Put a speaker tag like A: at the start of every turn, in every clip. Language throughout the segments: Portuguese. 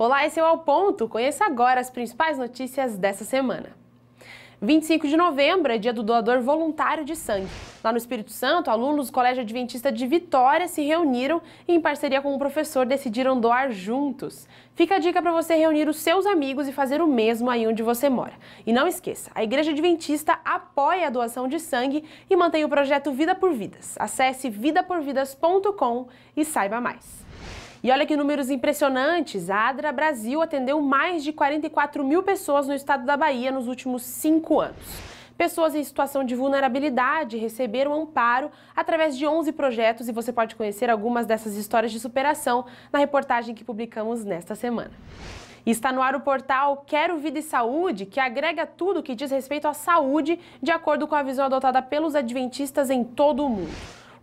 A: Olá, esse é o Ao Ponto. Conheça agora as principais notícias dessa semana. 25 de novembro é dia do doador voluntário de sangue. Lá no Espírito Santo, alunos do Colégio Adventista de Vitória se reuniram e, em parceria com o professor, decidiram doar juntos. Fica a dica para você reunir os seus amigos e fazer o mesmo aí onde você mora. E não esqueça, a Igreja Adventista apoia a doação de sangue e mantém o projeto Vida por Vidas. Acesse vidaporvidas.com e saiba mais. E olha que números impressionantes: a Adra Brasil atendeu mais de 44 mil pessoas no estado da Bahia nos últimos cinco anos. Pessoas em situação de vulnerabilidade receberam amparo através de 11 projetos e você pode conhecer algumas dessas histórias de superação na reportagem que publicamos nesta semana. está no ar o portal Quero Vida e Saúde, que agrega tudo o que diz respeito à saúde, de acordo com a visão adotada pelos adventistas em todo o mundo.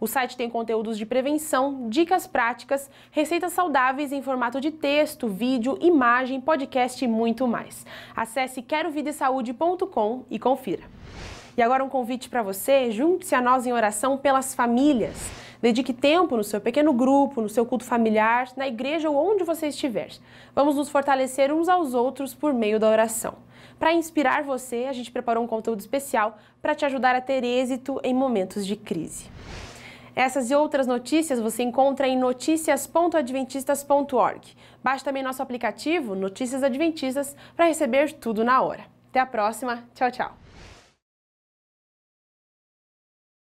A: O site tem conteúdos de prevenção, dicas práticas, receitas saudáveis em formato de texto, vídeo, imagem, podcast e muito mais. Acesse querovidesaude.com e confira. E agora um convite para você, junte-se a nós em oração pelas famílias. Dedique tempo no seu pequeno grupo, no seu culto familiar, na igreja ou onde você estiver. Vamos nos fortalecer uns aos outros por meio da oração. Para inspirar você, a gente preparou um conteúdo especial para te ajudar a ter êxito em momentos de crise. Essas e outras notícias você encontra em noticias.adventistas.org. Baixe também nosso aplicativo Notícias Adventistas para receber tudo na hora. Até a próxima. Tchau, tchau.